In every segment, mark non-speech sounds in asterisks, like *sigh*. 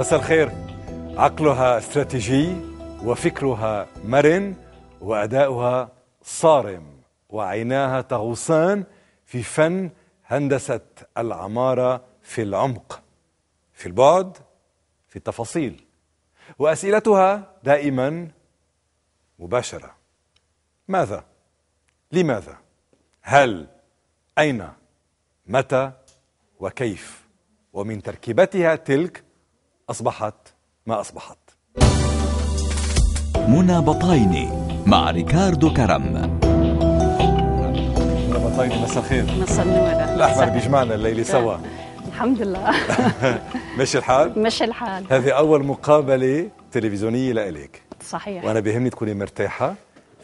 مساء الخير عقلها استراتيجي وفكرها مرن وأداؤها صارم وعيناها تغوصان في فن هندسة العمارة في العمق في البعد في التفاصيل وأسئلتها دائما مباشرة ماذا؟ لماذا؟ هل؟ أين؟ متى؟ وكيف؟ ومن تركيبتها تلك أصبحت ما أصبحت منى بطايني مع ريكاردو كرم منى بطايني مساء الخير مساء النور الأحمر بيجمعنا الليلة سوا الحمد لله *laughs* مش الحال؟ مش الحال هذه أول مقابلة تلفزيونية لإلك صحيح وأنا بيهمني تكوني مرتاحة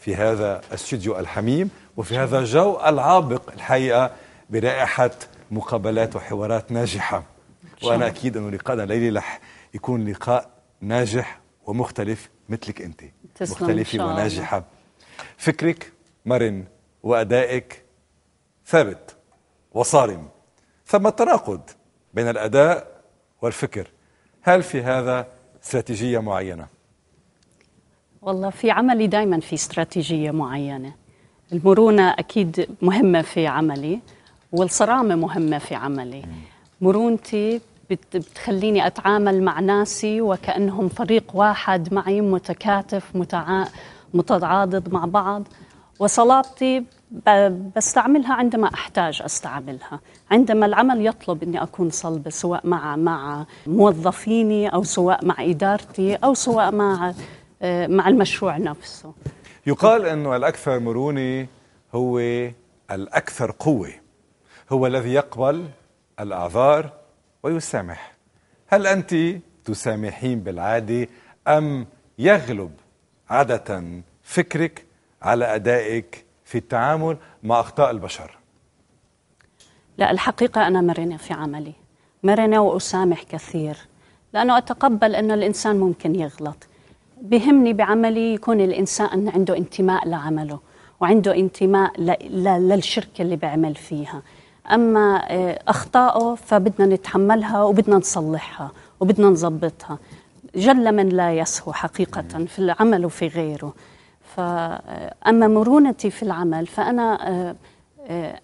في هذا الاستوديو الحميم وفي هذا الجو العابق الحقيقة برائحة مقابلات وحوارات ناجحة وأنا أكيد أنه لقاءنا الليلة رح يكون لقاء ناجح ومختلف مثلك أنت مختلفة وناجحة فكرك مرن وأدائك ثابت وصارم ثم التناقض بين الأداء والفكر هل في هذا استراتيجية معينة؟ والله في عملي دائما في استراتيجية معينة المرونة أكيد مهمة في عملي والصرامة مهمة في عملي مرونتي بتخليني أتعامل مع ناسي وكأنهم فريق واحد معي متكاتف متعا... متعاضد مع بعض وصلابتي بستعملها عندما احتاج استعملها، عندما العمل يطلب اني اكون صلبه سواء مع مع موظفيني او سواء مع ادارتي او سواء مع آه، مع المشروع نفسه. يقال انه الاكثر مرونه هو الاكثر قوه. هو الذي يقبل الاعذار ويسامح هل أنت تسامحين بالعادة أم يغلب عادة فكرك على أدائك في التعامل مع أخطاء البشر لا الحقيقة أنا مرنة في عملي مرنة وأسامح كثير لأنه أتقبل أن الإنسان ممكن يغلط بهمني بعملي يكون الإنسان عنده انتماء لعمله وعنده انتماء للشركة اللي بعمل فيها اما آه، اخطائه فبدنا نتحملها وبدنا نصلحها وبدنا نظبطها جل من لا يسهو حقيقه في العمل وفي غيره فاما آه، مرونتي في العمل فانا آه،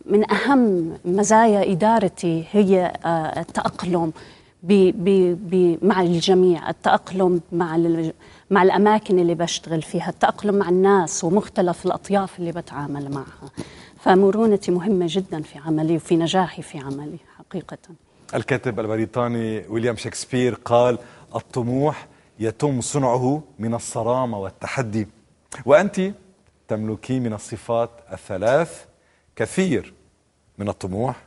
من اهم مزايا ادارتي هي التاقلم مع الجميع التأقلم مع مع الأماكن اللي بشتغل فيها التأقلم مع الناس ومختلف الأطياف اللي بتعامل معها فمرونتي مهمة جدا في عملي وفي نجاحي في عملي حقيقة الكاتب البريطاني ويليام شكسبير قال الطموح يتم صنعه من الصرامة والتحدي وأنت تملكين من الصفات الثلاث كثير من الطموح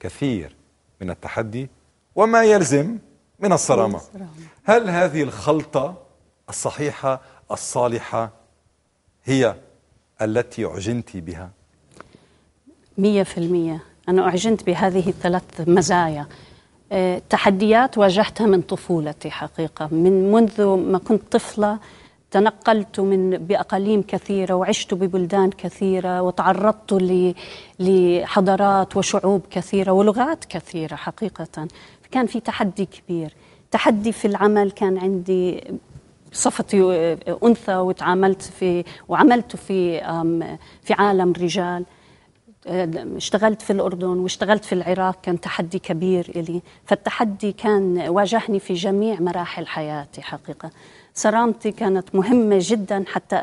كثير من التحدي وما يلزم من الصرامة هل هذه الخلطة الصحيحة الصالحة هي التي عجنت بها؟ مية في المية أنا أعجنت بهذه الثلاث مزايا آه، تحديات واجهتها من طفولتي حقيقة من منذ ما كنت طفلة تنقلت من بأقاليم كثيرة وعشت ببلدان كثيرة وتعرضت لحضارات وشعوب كثيرة ولغات كثيرة حقيقة كان في تحدي كبير تحدي في العمل كان عندي صفتي آه، أنثى وتعاملت في وعملت في في عالم رجال آه، اشتغلت في الأردن واشتغلت في العراق كان تحدي كبير إلي فالتحدي كان واجهني في جميع مراحل حياتي حقيقة صرامتي كانت مهمة جدا حتى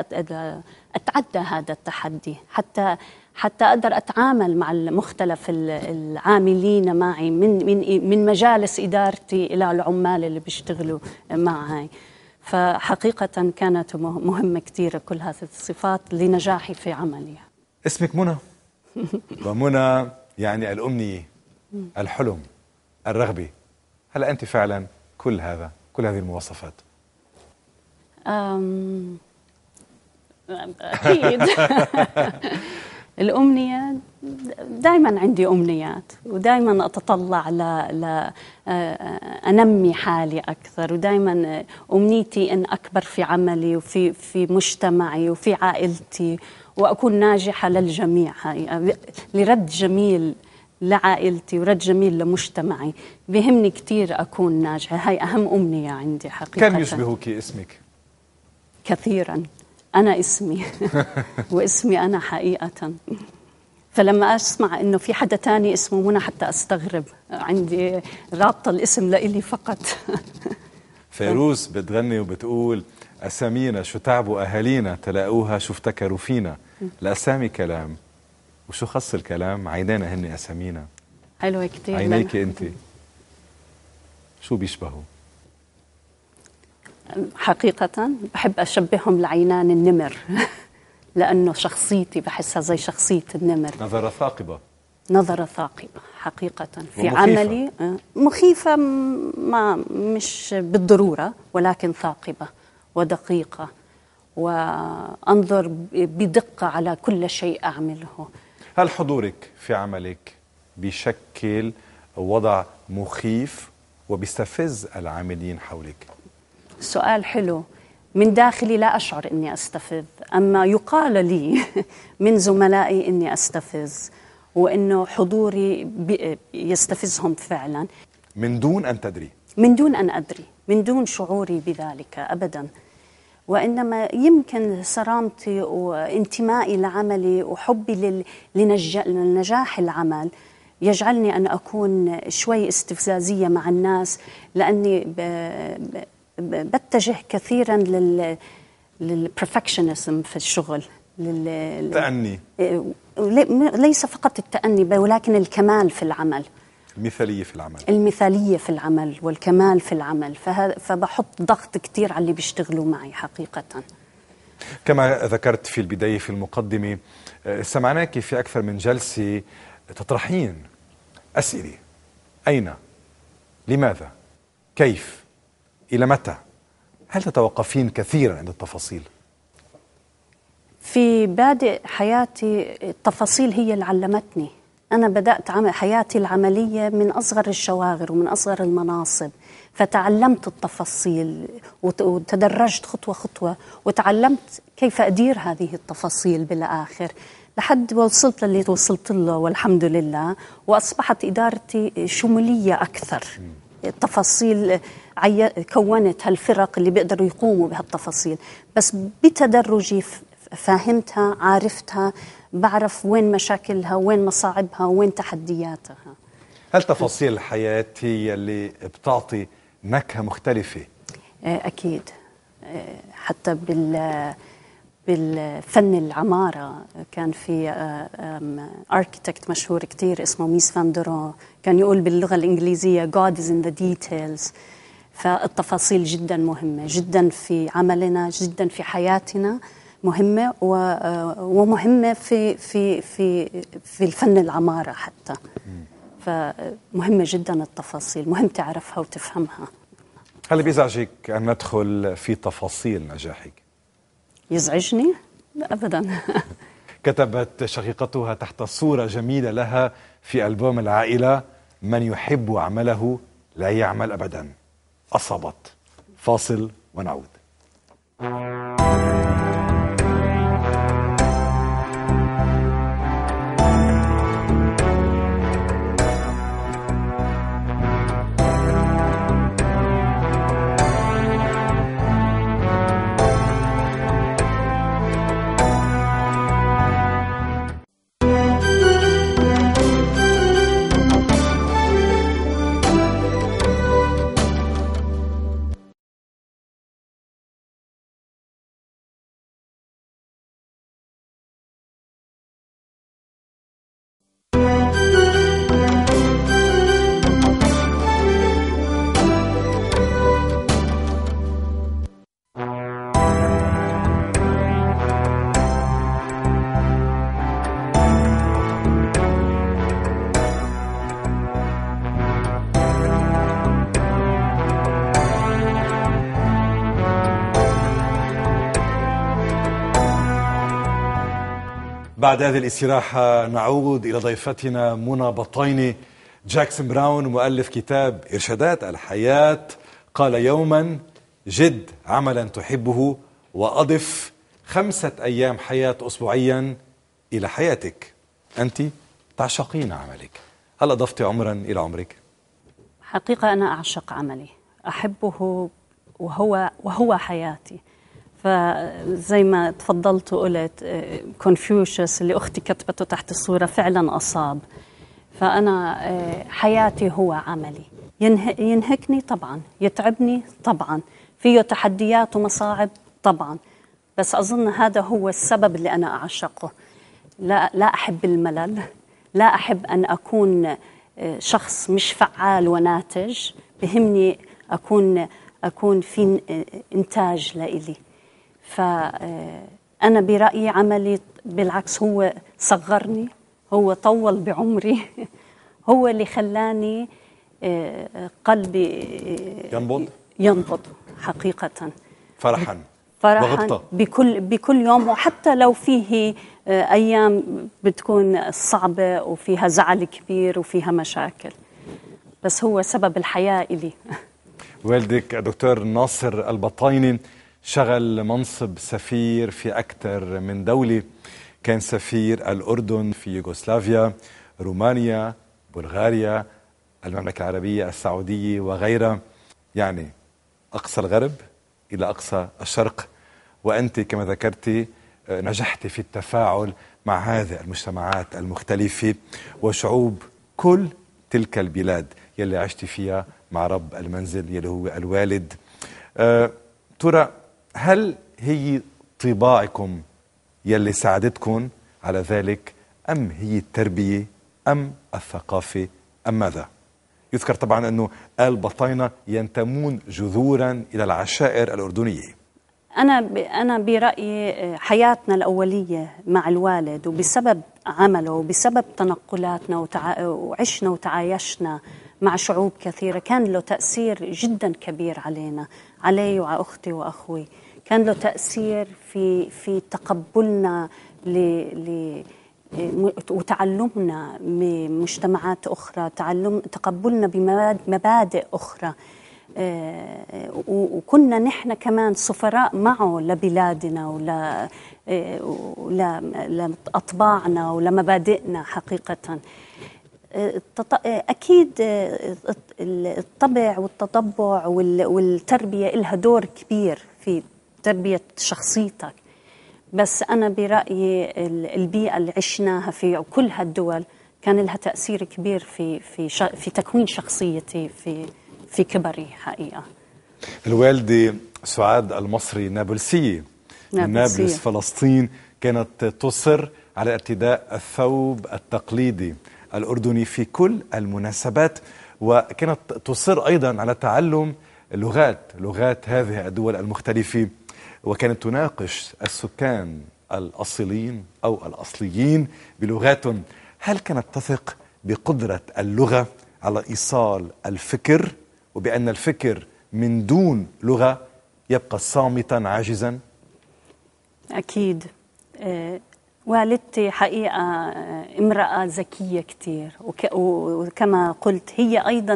أتعدى هذا التحدي حتى حتى اقدر اتعامل مع مختلف العاملين معي من من من مجالس ادارتي الى العمال اللي بيشتغلوا معي فحقيقه كانت مهمه كثيره كل هذه الصفات لنجاحي في عملي اسمك منى ومنى يعني الأمنية الحلم الرغبة هل أنت فعلا كل هذا كل هذه المواصفات أكيد *laughs* الأمنية دائما عندي أمنيات ودائما أتطلع ل... ل... أنمي حالي أكثر ودائما أمنيتي أن أكبر في عملي وفي في مجتمعي وفي عائلتي واكون ناجحه للجميع لرد جميل لعائلتي ورد جميل لمجتمعي بهمني كثير اكون ناجحه هاي اهم امنيه عندي حقيقه كم يشبهك اسمك كثيرا انا اسمي *laughs* واسمي انا حقيقه فلما اسمع انه في حدا تاني اسمه منى حتى استغرب عندي رابطه الاسم لإلي فقط فيروز بتغني وبتقول أسامينا شو تعبوا أهالينا تلاقوها شو افتكروا فينا الأسامي كلام وشو خص الكلام عينينا هن أسامينا حلوة كتير عينيك أنت شو بيشبهوا حقيقة بحب أشبههم لعينان النمر *laughs* لأنه شخصيتي بحسها زي شخصية النمر نظرة ثاقبة نظرة ثاقبة حقيقة في ومخيفة. عملي آه، مخيفة ما مش بالضرورة ولكن ثاقبة ودقيقة وأنظر بدقة على كل شيء أعمله هل حضورك في عملك بيشكل وضع مخيف وبيستفز العاملين حولك؟ سؤال حلو من داخلي لا أشعر أني أستفز أما يقال لي *laughs* من زملائي أني أستفز وأنه حضوري يستفزهم فعلا من دون أن تدري من دون أن أدري من دون شعوري بذلك ابدا وانما يمكن صرامتي وانتمائي لعملي وحبي لنجاح العمل يجعلني ان اكون شوي استفزازيه مع الناس لاني بتجه كثيرا لل للبرفكشنزم في الشغل لل... التأني إيه، ليس فقط التأني ولكن الكمال في العمل المثالية في العمل المثالية في العمل والكمال في العمل فبحط ضغط كتير على اللي بيشتغلوا معي حقيقة كما ذكرت في البداية في المقدمة آه، سمعناك في أكثر من جلسة تطرحين أسئلة أين؟ لماذا؟ كيف؟ إلى متى؟ هل تتوقفين كثيرا عند التفاصيل؟ في بادئ حياتي التفاصيل هي اللي علمتني أنا بدأت حياتي العملية من أصغر الشواغر ومن أصغر المناصب فتعلمت التفاصيل وتدرجت خطوة خطوة وتعلمت كيف أدير هذه التفاصيل بالآخر لحد وصلت للي وصلت له والحمد لله وأصبحت إدارتي شمولية أكثر التفاصيل عي... كونت هالفرق اللي بيقدروا يقوموا بهالتفاصيل بس بتدرجي فاهمتها عارفتها بعرف وين مشاكلها وين مصاعبها وين تحدياتها هل تفاصيل الحياة هي اللي بتعطي نكهة مختلفة؟ آه، أكيد آه، حتى بال بالفن العمارة كان في اركيتكت آه، مشهور كتير اسمه ميس فان كان يقول باللغة الإنجليزية God is in the details فالتفاصيل جدا مهمة جدا في عملنا جدا في حياتنا مهمه آه، ومهمه في في في في الفن العماره حتى فمهمه جدا التفاصيل مهم تعرفها وتفهمها هل بيزعجك ان ندخل في تفاصيل نجاحك يزعجني لا ابدا *laughs* كتبت شقيقتها تحت صوره جميله لها في البوم العائله من يحب عمله لا يعمل ابدا اصابت فاصل ونعود بعد هذه الاستراحة نعود إلى ضيفتنا منى بطيني جاكسون براون مؤلف كتاب إرشادات الحياة قال يوما جد عملا تحبه وأضف خمسة أيام حياة أسبوعيا إلى حياتك أنت تعشقين عملك هل أضفت عمرا إلى عمرك؟ حقيقة أنا أعشق عملي أحبه وهو وهو حياتي فزي ما تفضلت وقلت كونفوشيوس آه، اللي اختي كتبته تحت الصوره فعلا اصاب فانا آه، حياتي هو عملي ينهكني طبعا يتعبني طبعا فيه تحديات ومصاعب طبعا بس اظن هذا هو السبب اللي انا اعشقه لا لا احب الملل لا احب ان اكون آه، شخص مش فعال وناتج بهمني اكون اكون في انتاج لإلي فأنا آه، برأيي عملي بالعكس هو صغرني هو طول بعمري *laughs* هو اللي خلاني آه، قلبي آه، ينبض ينبض حقيقة فرحا فرحا بكل بكل يوم وحتى لو فيه ايام بتكون صعبه وفيها زعل كبير وفيها مشاكل بس هو سبب الحياه الي *laughs* والدك دكتور ناصر البطايني شغل منصب سفير في أكثر من دولة كان سفير الأردن في يوغوسلافيا رومانيا بلغاريا المملكة العربية السعودية وغيرها يعني أقصى الغرب إلى أقصى الشرق وأنت كما ذكرت آه، نجحت في التفاعل مع هذه المجتمعات المختلفة وشعوب كل تلك البلاد يلي عشت فيها مع رب المنزل يلي هو الوالد أه ترى هل هي طباعكم يلي ساعدتكم على ذلك أم هي التربية أم الثقافة أم ماذا يذكر طبعا أنه آل بطينة ينتمون جذورا إلى العشائر الأردنية أنا أنا برأيي آه، حياتنا الأولية مع الوالد وبسبب عمله وبسبب تنقلاتنا وتع... وعشنا وتعايشنا مع شعوب كثيرة كان له تأثير جدا كبير علينا علي وعلى أختي وأخوي كان له تأثير في في تقبلنا ل, ل وتعلمنا من مجتمعات أخرى تعلم تقبلنا بمبادئ أخرى آه، وكنا نحن كمان سفراء معه لبلادنا ول آه، لأطباعنا ولمبادئنا حقيقة اكيد آه، الطبع والتطبع والتربيه لها دور كبير في تربيه شخصيتك بس انا برايي البيئه اللي عشناها في كل هالدول كان لها تاثير كبير في في في تكوين شخصيتي في في كبري حقيقه الوالده سعاد المصري نابلسيه نابلسية. من نابلس فلسطين كانت تصر على ارتداء الثوب التقليدي الأردني في كل المناسبات وكانت تصر أيضا على تعلم لغات لغات هذه الدول المختلفة وكانت تناقش السكان الأصيلين أو الأصليين بلغاتهم هل كانت تثق بقدرة اللغة على إيصال الفكر وبأن الفكر من دون لغة يبقى صامتا عاجزا؟ أكيد آه، والدتي حقيقة آه، امرأة ذكية كثير وكما قلت هي أيضا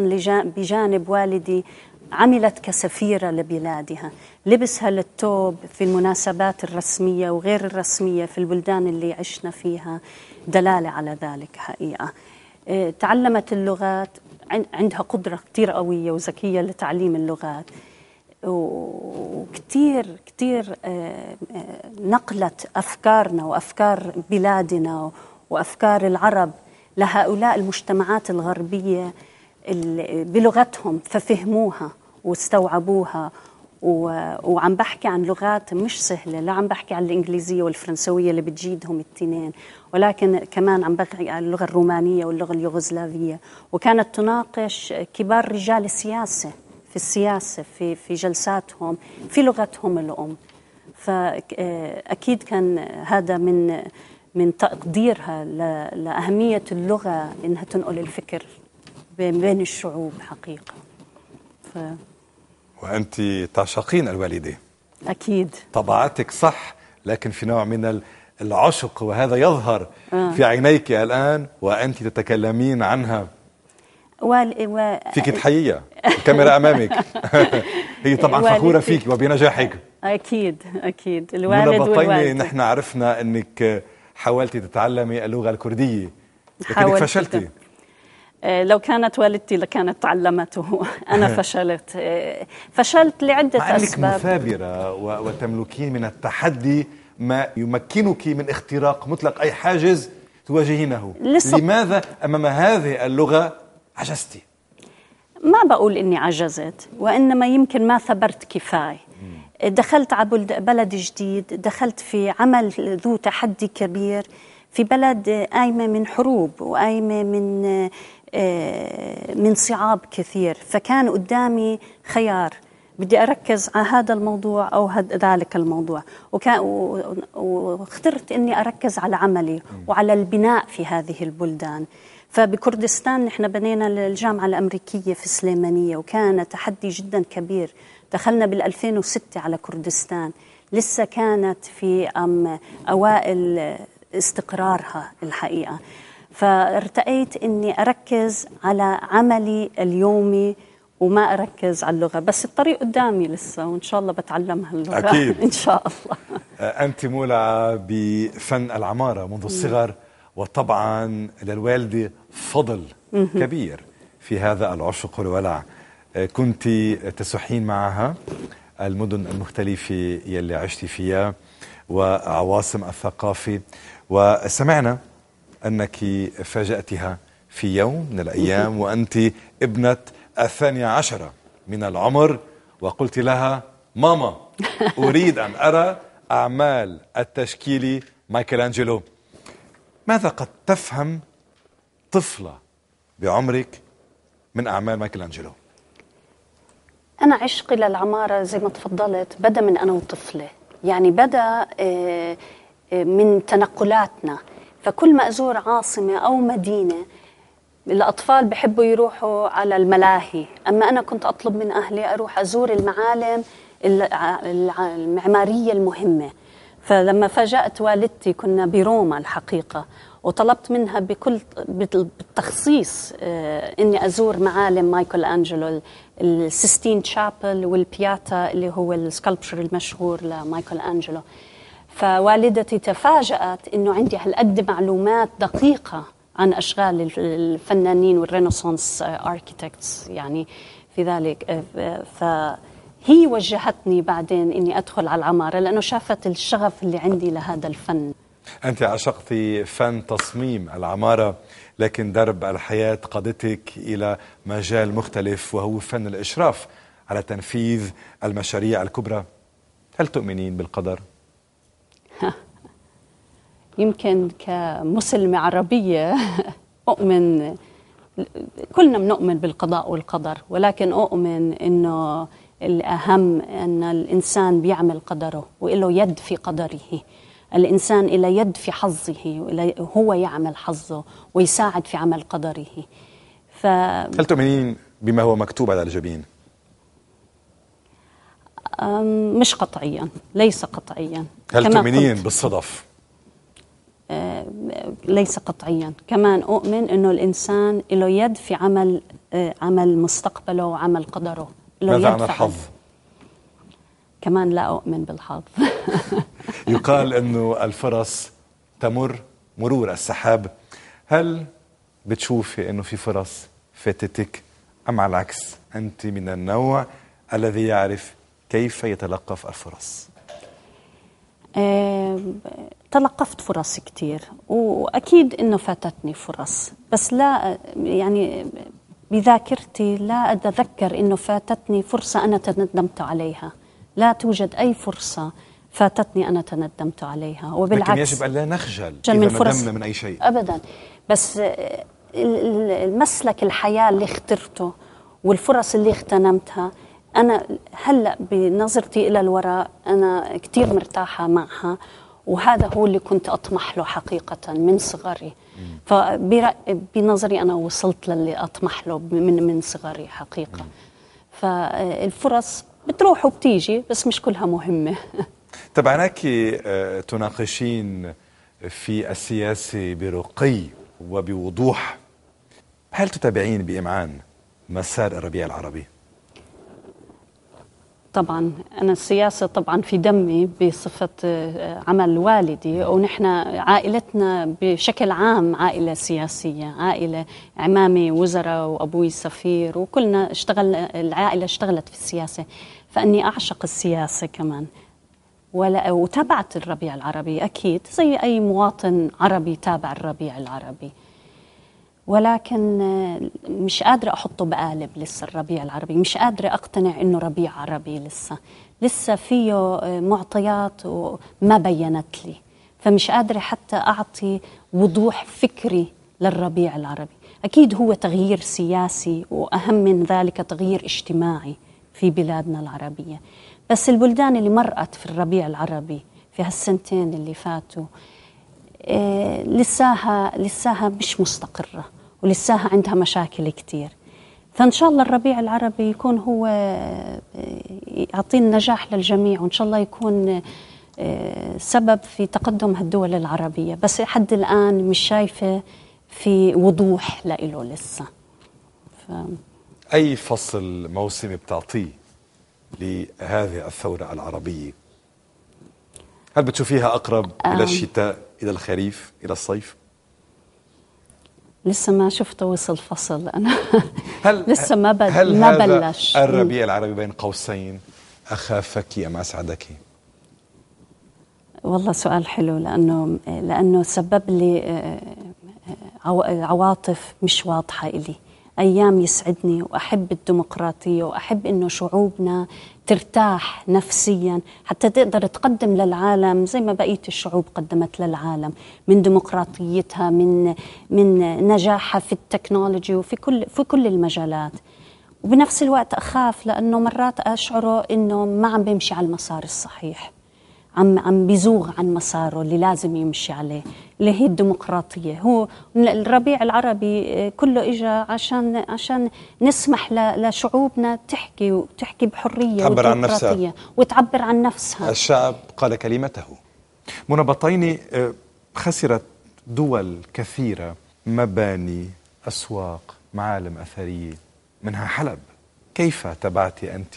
بجانب والدي عملت كسفيرة لبلادها لبسها للثوب في المناسبات الرسمية وغير الرسمية في البلدان اللي عشنا فيها دلالة على ذلك حقيقة آه، تعلمت اللغات عندها قدرة كثير قوية وذكية لتعليم اللغات وكثير كثير آه، آه، نقلت افكارنا وافكار بلادنا وافكار العرب لهؤلاء المجتمعات الغربيه بلغتهم ففهموها واستوعبوها وعم بحكي عن لغات مش سهلة لا عم بحكي عن الإنجليزية والفرنسوية اللي بتجيدهم التنين ولكن كمان عم بحكي عن اللغة الرومانية واللغة اليوغوسلافية وكانت تناقش كبار رجال السياسة في السياسه في في جلساتهم في لغتهم الام فاكيد كان هذا من من تقديرها لاهميه اللغه انها تنقل الفكر بين الشعوب حقيقه ف... وانت تعشقين الوالده اكيد طبعاتك صح لكن في نوع من العشق وهذا يظهر آه. في عينيك الان وانت تتكلمين عنها و... و... فيك تحييها الكاميرا امامك *laughs* هي طبعا فخوره فيك وبنجاحك اكيد اكيد الوالد والوالده نحن عرفنا انك حاولتي تتعلمي اللغه الكرديه لكنك فشلتي آه، لو كانت والدتي لكانت تعلمته *laughs* أنا *laughs* فشلت آه، فشلت لعدة مع أسباب أنك مثابرة وتملكين من التحدي ما يمكنك من اختراق مطلق أي حاجز تواجهينه لماذا أمام هذه اللغة عجزتي؟ ما بقول إني عجزت وإنما يمكن ما ثبرت كفاية دخلت على بلد جديد دخلت في عمل ذو تحدي كبير في بلد قايمة من حروب وقايمة من آه، من صعاب كثير فكان قدامي خيار بدي أركز على هذا الموضوع أو ذلك الموضوع وكان واخترت أني أركز على عملي وعلى البناء في هذه البلدان فبكردستان نحن بنينا الجامعة الأمريكية في سليمانية وكان تحدي جدا كبير دخلنا بال2006 على كردستان لسه كانت في أوائل استقرارها الحقيقة فارتأيت أني أركز على عملي اليومي وما أركز على اللغة بس الطريق قدامي لسه وإن شاء الله بتعلم هاللغة أكيد *laughs* إن شاء الله أنت مولعة بفن العمارة منذ الصغر وطبعا للوالدة فضل كبير في هذا العشق والولع آه، كنت تسحين معها المدن المختلفة يلي عشتي فيها وعواصم الثقافة وسمعنا أنك فاجأتها في يوم من الأيام وأنت ابنة الثانية عشرة من العمر وقلت لها ماما أريد أن أرى أعمال التشكيلي مايكل أنجلو ماذا قد تفهم طفلة بعمرك من أعمال أنجلو؟ أنا عشقي للعمارة زي ما تفضلت بدأ من أنا وطفلة يعني بدأ آه، آه، من تنقلاتنا فكل ما أزور عاصمة أو مدينة الأطفال بحبوا يروحوا على الملاهي أما أنا كنت أطلب من أهلي أروح أزور المعالم المعمارية المهمة فلما فاجأت والدتي كنا بروما الحقيقة وطلبت منها بكل بالتخصيص آه، اني ازور معالم مايكل انجلو السيستين تشابل والبياتا اللي هو السكالبشر المشهور لمايكل انجلو فوالدتي تفاجأت انه عندي هالقد معلومات دقيقة عن اشغال الفنانين والرينيسانس اركيتكتس آه، يعني في ذلك آه، ف هي وجهتني بعدين اني ادخل على العماره لانه شافت الشغف اللي عندي لهذا الفن انت عشقتي فن تصميم العماره لكن درب الحياه قادتك الى مجال مختلف وهو فن الاشراف على تنفيذ المشاريع الكبرى هل تؤمنين بالقدر *laughs* يمكن كمسلمه عربيه *laughs* اؤمن كلنا بنؤمن بالقضاء والقدر ولكن اؤمن انه الأهم أن الإنسان بيعمل قدره وله يد في قدره الإنسان إلى يد في حظه هو يعمل حظه ويساعد في عمل قدره ف... هل تؤمنين بما هو مكتوب على الجبين؟ مش قطعيا ليس قطعيا هل تؤمنين بالصدف؟ أه، ليس قطعيا كمان أؤمن أنه الإنسان له يد في عمل أه، عمل مستقبله وعمل قدره ماذا عن الحظ؟ كمان لا أؤمن بالحظ *laughs* يقال أنه الفرص تمر مرور السحاب هل بتشوفي أنه في فرص فاتتك أم على العكس أنت من النوع الذي يعرف كيف يتلقف الفرص تلقفت فرص كتير وأكيد أنه فاتتني فرص بس لا يعني بذاكرتي لا أتذكر أنه فاتتني فرصة أنا تندمت عليها لا توجد أي فرصة فاتتني أنا تندمت عليها وبالعكس لكن يجب أن لا نخجل إذا من ندمنا من أي شيء أبدا بس المسلك الحياة اللي اخترته والفرص اللي اغتنمتها أنا هلأ بنظرتي إلى الوراء أنا كتير مرتاحة معها وهذا هو اللي كنت أطمح له حقيقة من صغري فبنظري انا وصلت للي اطمح له من من صغري حقيقه فالفرص آه، بتروح وبتيجي بس مش كلها مهمه *laughs* طبعا هناك آه، تناقشين في السياسه برقي وبوضوح هل تتابعين بإمعان مسار الربيع العربي؟ طبعا أنا السياسة طبعا في دمي بصفة آه، عمل والدي نعم. ونحن عائلتنا بشكل عام عائلة سياسية عائلة عمامي وزراء وأبوي سفير وكلنا اشتغل العائلة اشتغلت في السياسة فأني أعشق السياسة كمان ولا وتابعت الربيع العربي أكيد زي أي مواطن عربي تابع الربيع العربي ولكن آه، مش قادرة أحطه بقالب لسه الربيع العربي مش قادرة أقتنع إنه ربيع عربي لسه لسه فيه آه، معطيات وما بينت لي فمش قادرة حتى أعطي وضوح فكري للربيع العربي أكيد هو تغيير سياسي وأهم من ذلك تغيير اجتماعي في بلادنا العربية بس البلدان اللي مرقت في الربيع العربي في هالسنتين اللي فاتوا آه، لساها لساها مش مستقره ولساها عندها مشاكل كتير فإن شاء الله الربيع العربي يكون هو آه، يعطينا نجاح للجميع وإن شاء الله يكون آه، سبب في تقدم هالدول العربية بس لحد الآن مش شايفة في وضوح لإله لسه ف... أي فصل موسمي بتعطيه لهذه الثورة العربية هل بتشوفيها أقرب إلى الشتاء إلى الخريف إلى الصيف؟ لسه ما شفته وصل فصل انا هل *laughs* لسه ما بد... هل ما بلش الربيع العربي بين قوسين اخافك ام اسعدك؟ والله سؤال حلو لانه لانه سبب لي آه، آه، عواطف مش واضحه الي أيام يسعدني وأحب الديمقراطية وأحب إنه شعوبنا ترتاح نفسيا حتى تقدر تقدم للعالم زي ما بقية الشعوب قدمت للعالم من ديمقراطيتها من من نجاحها في التكنولوجي وفي كل في كل المجالات وبنفس الوقت أخاف لأنه مرات أشعره إنه ما عم بمشي على المسار الصحيح عم عم بيزوغ عن مساره اللي لازم يمشي عليه اللي هي الديمقراطيه هو الربيع العربي آه، كله اجى عشان عشان نسمح لشعوبنا تحكي وتحكي بحريه تعبر عن نفسها وتعبر عن نفسها الشعب قال كلمته منى بطيني آه، خسرت دول كثيره مباني اسواق معالم اثريه منها حلب كيف تبعتي انت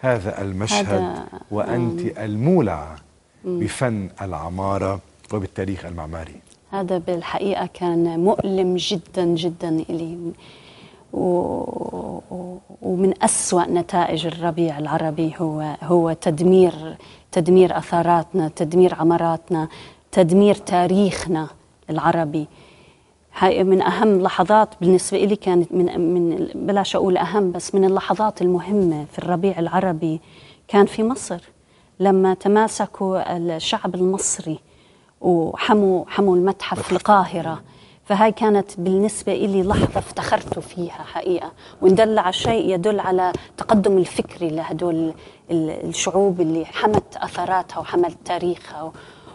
هذا المشهد هذا وانت المولعه بفن العمارة وبالتاريخ المعماري هذا بالحقيقة كان مؤلم جدا جدا إلي و... ومن أسوأ نتائج الربيع العربي هو هو تدمير تدمير أثاراتنا تدمير عماراتنا تدمير تاريخنا العربي هاي من أهم لحظات بالنسبة لي كانت من من بلاش أقول أهم بس من اللحظات المهمة في الربيع العربي كان في مصر لما تماسكوا الشعب المصري وحموا حموا المتحف في القاهرة فهاي كانت بالنسبة إلي لحظة افتخرت فيها حقيقة وإن دل على شيء يدل على تقدم الفكري لهدول الشعوب اللي حمت أثراتها وحمت تاريخها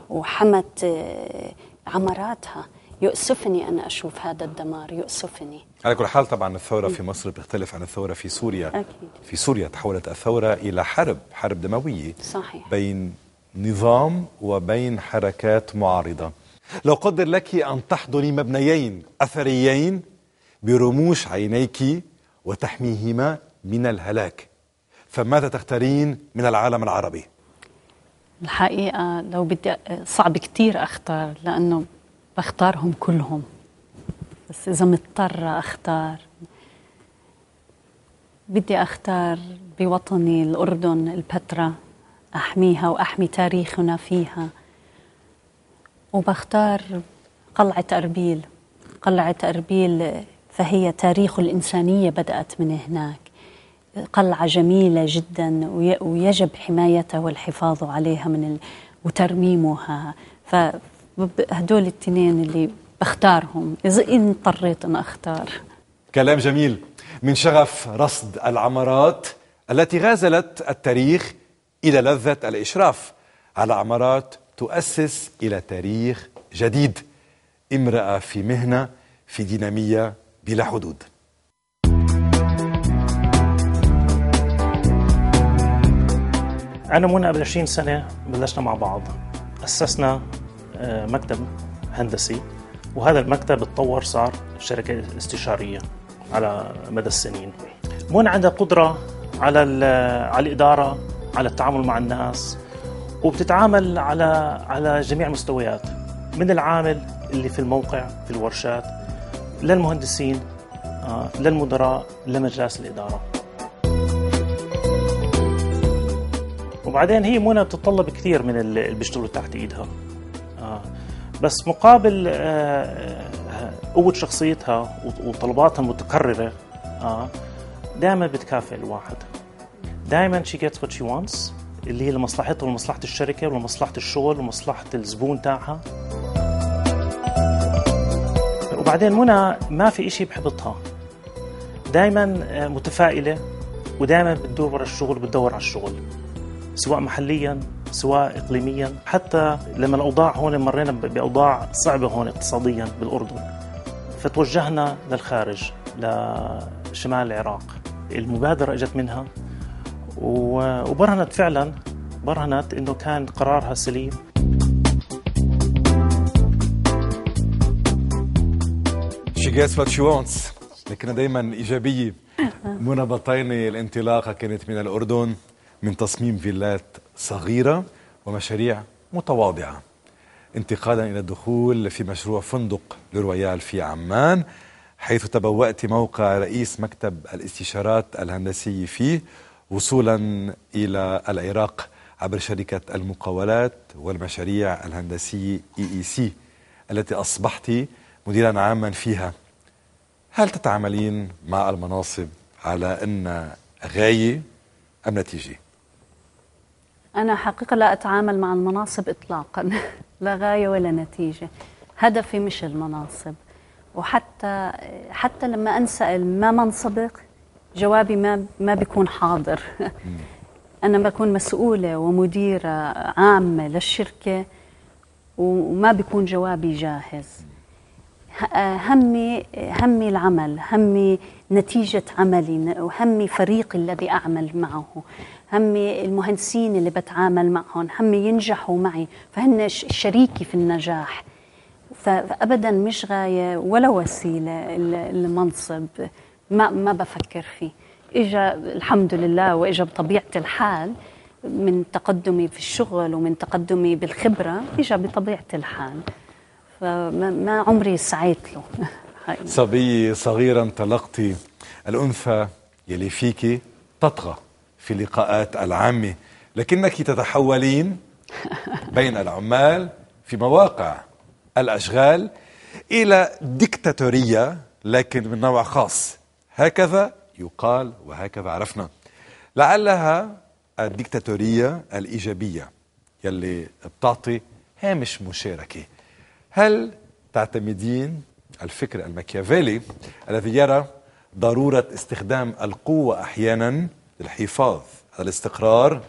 وحمت آه، عمراتها يؤسفني أن أشوف هذا الدمار يؤسفني على كل حال طبعا الثورة في مصر بتختلف عن الثورة في سوريا أكيد. في سوريا تحولت الثورة إلى حرب حرب دموية صحيح. بين نظام وبين حركات معارضة لو قدر لك أن تحضني مبنيين أثريين برموش عينيك وتحميهما من الهلاك فماذا تختارين من العالم العربي؟ الحقيقة لو بدي صعب كتير أختار لأنه بختارهم كلهم بس إذا مضطرة أختار بدي أختار بوطني الأردن البتراء أحميها وأحمي تاريخنا فيها وبختار قلعة أربيل قلعة أربيل فهي تاريخ الإنسانية بدأت من هناك قلعة جميلة جدا ويجب حمايتها والحفاظ عليها من ال... وترميمها فهدول التنين اللي اختارهم اذا اضطريت ان اختار كلام جميل من شغف رصد العمارات التي غازلت التاريخ الى لذه الاشراف على عمارات تؤسس الى تاريخ جديد امراه في مهنه في ديناميه بلا حدود أنا منى قبل 20 سنة بلشنا مع بعض أسسنا آه، مكتب هندسي وهذا المكتب اتطور صار شركة استشارية على مدى السنين مون عندها قدرة على على الإدارة على التعامل مع الناس وبتتعامل على على جميع المستويات من العامل اللي في الموقع في الورشات للمهندسين آه، للمدراء لمجالس الإدارة وبعدين هي منى بتتطلب كثير من اللي بيشتغلوا تحت ايدها بس مقابل آه، آه، قوة شخصيتها وطلباتها متكررة اه دائما بتكافئ الواحد دائما شي gets وات شي wants اللي هي لمصلحتها ولمصلحة الشركة ولمصلحة الشغل ومصلحة الزبون تاعها وبعدين منى ما في إشي بحبطها دائما آه، متفائلة ودائما بتدور ورا الشغل وبتدور على الشغل سواء محليا سواء إقليميا حتى لما الأوضاع هون مرينا بأوضاع صعبة هون اقتصاديا بالأردن فتوجهنا للخارج لشمال العراق المبادرة اجت منها وبرهنت فعلا برهنت انه كان قرارها سليم She gets what she wants لكنها دائما إيجابية منى بطيني الانطلاقة كانت من الأردن من تصميم فيلات صغيرة ومشاريع متواضعة انتقالا إلى الدخول في مشروع فندق لرويال في عمان حيث تبوأت موقع رئيس مكتب الاستشارات الهندسي فيه وصولا إلى العراق عبر شركة المقاولات والمشاريع الهندسية اي e اي e سي التي أصبحت مديرا عاما فيها هل تتعاملين مع المناصب على أن غاية أم نتيجة؟ أنا حقيقة لا أتعامل مع المناصب إطلاقا *laughs* لا غاية ولا نتيجة هدفي مش المناصب وحتى حتى لما أنسأل ما منصبك جوابي ما ما بيكون حاضر *laughs* أنا بكون مسؤولة ومديرة عامة للشركة وما بيكون جوابي جاهز همي همي العمل همي نتيجة عملي وهمي فريقي الذي أعمل معه همي المهندسين اللي بتعامل معهم هم ينجحوا معي فهن شريكي في النجاح فابدا مش غايه ولا وسيله المنصب ما ما بفكر فيه اجى الحمد لله واجى بطبيعه الحال من تقدمي في الشغل ومن تقدمي بالخبره اجى بطبيعه الحال فما عمري سعيت له *laughs* صبية صغيرة انطلقتي الأنثى يلي فيكي تطغى في اللقاءات العامة لكنك تتحولين بين العمال في مواقع الأشغال إلى ديكتاتورية لكن من نوع خاص هكذا يقال وهكذا عرفنا لعلها الديكتاتورية الإيجابية يلي بتعطي هامش مشاركة هل تعتمدين الفكر المكيافيلي الذي يرى ضرورة استخدام القوة أحيانا للحفاظ على الاستقرار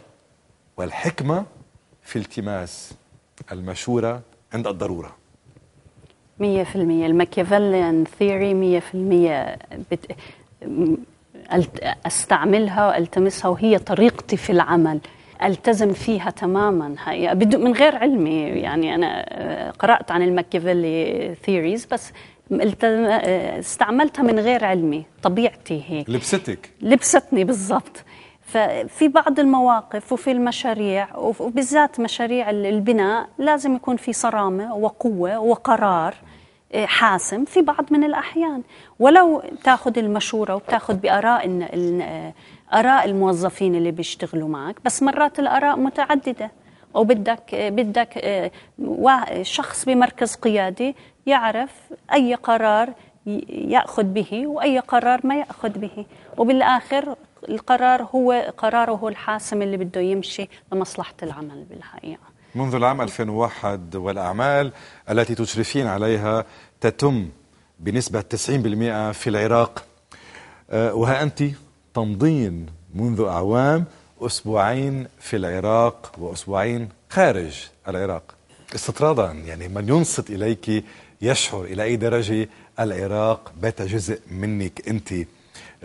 والحكمة في التماس المشورة عند الضرورة مية في المية الماكيافيليان ثيري مية في المية بت... استعملها والتمسها وهي طريقتي في العمل التزم فيها تماما حقيقه من غير علمي يعني انا قرات عن المكيفيلي ثيريز بس استعملتها من غير علمي طبيعتي هيك لبستك لبستني بالضبط ففي بعض المواقف وفي المشاريع وبالذات مشاريع البناء لازم يكون في صرامة وقوة وقرار آه، حاسم في بعض من الأحيان ولو تاخذ المشورة وبتاخذ بآراء آه، آراء الموظفين اللي بيشتغلوا معك بس مرات الآراء متعددة وبدك بدك شخص بمركز قيادي يعرف اي قرار ياخذ به واي قرار ما ياخذ به وبالاخر القرار هو قراره هو الحاسم اللي بده يمشي لمصلحه العمل بالحقيقه منذ العام 2001 والأعمال التي تشرفين عليها تتم بنسبة 90% في العراق أه، وها أنت تمضين منذ أعوام أسبوعين في العراق وأسبوعين خارج العراق استطرادا يعني من ينصت إليك يشعر إلى أي درجة العراق بات جزء منك أنت آه،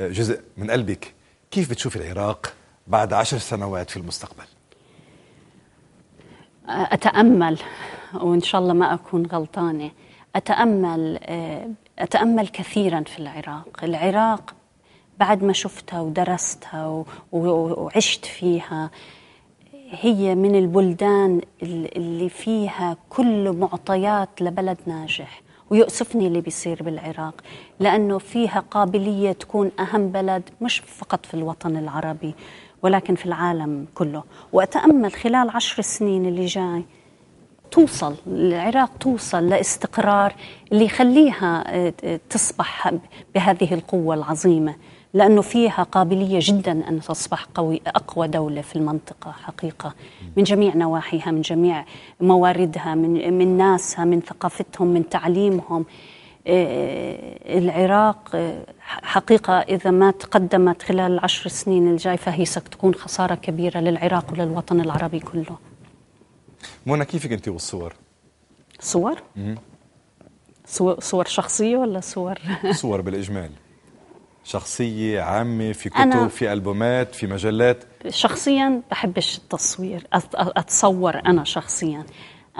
جزء من قلبك كيف بتشوف العراق بعد عشر سنوات في المستقبل أتأمل وإن شاء الله ما أكون غلطانة أتأمل آه، أتأمل كثيرا في العراق العراق بعد ما شفتها ودرستها وعشت فيها هي من البلدان اللي فيها كل معطيات لبلد ناجح ويؤسفني اللي بيصير بالعراق لأنه فيها قابلية تكون أهم بلد مش فقط في الوطن العربي ولكن في العالم كله وأتأمل خلال عشر سنين اللي جاي توصل العراق توصل لاستقرار اللي يخليها آه، تصبح بهذه القوة العظيمة لأنه فيها قابلية جدا أن تصبح قوي أقوى دولة في المنطقة حقيقة من جميع نواحيها من جميع مواردها من, من ناسها من ثقافتهم من تعليمهم آه، العراق آه، حقيقة إذا ما تقدمت خلال العشر سنين الجاي فهي ستكون خسارة كبيرة للعراق وللوطن العربي كله منى كيفك أنت والصور؟ صور؟ صور شخصية ولا صور؟ صور بالإجمال *laughs* شخصية عامة في كتب في ألبومات في مجلات شخصيا بحبش التصوير أتصور أنا شخصيا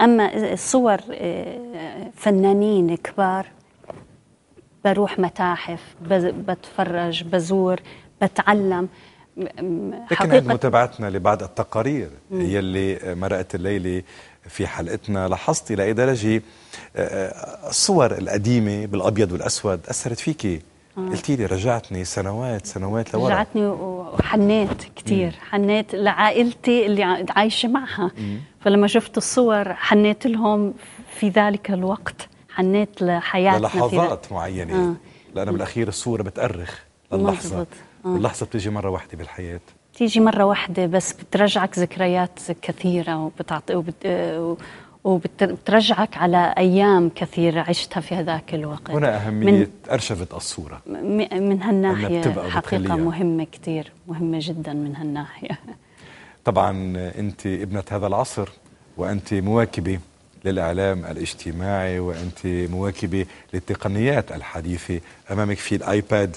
أما صور آه، فنانين كبار بروح متاحف بتفرج بزور بتعلم لكن عند متابعتنا لبعض التقارير هي اللي مرقت الليلة في حلقتنا لاحظت إلى أي درجة آه، آه، الصور القديمة بالأبيض والأسود أثرت فيكي آه. قلت لي رجعتني سنوات سنوات لورا رجعتني وحنيت كثير حنيت لعائلتي اللي عايشه معها مم. فلما شفت الصور حنيت لهم في ذلك الوقت حنيت لحياتنا للحظات معينه آه. لانه بالاخير الصوره بتأرخ للحظه آه. اللحظه بتيجي مره واحده بالحياه بتيجي مره واحده بس بترجعك ذكريات كثيره وبتعطي وبت... آه، وبترجعك على أيام كثيرة عشتها في هذاك الوقت هنا أهمية من أرشفة الصورة من هالناحية حقيقة بتخليها. مهمة كثير مهمة جدا من هالناحية *laughs* طبعا أنت ابنة هذا العصر وأنت مواكبة للإعلام الاجتماعي وأنت مواكبة للتقنيات الحديثة أمامك في الآيباد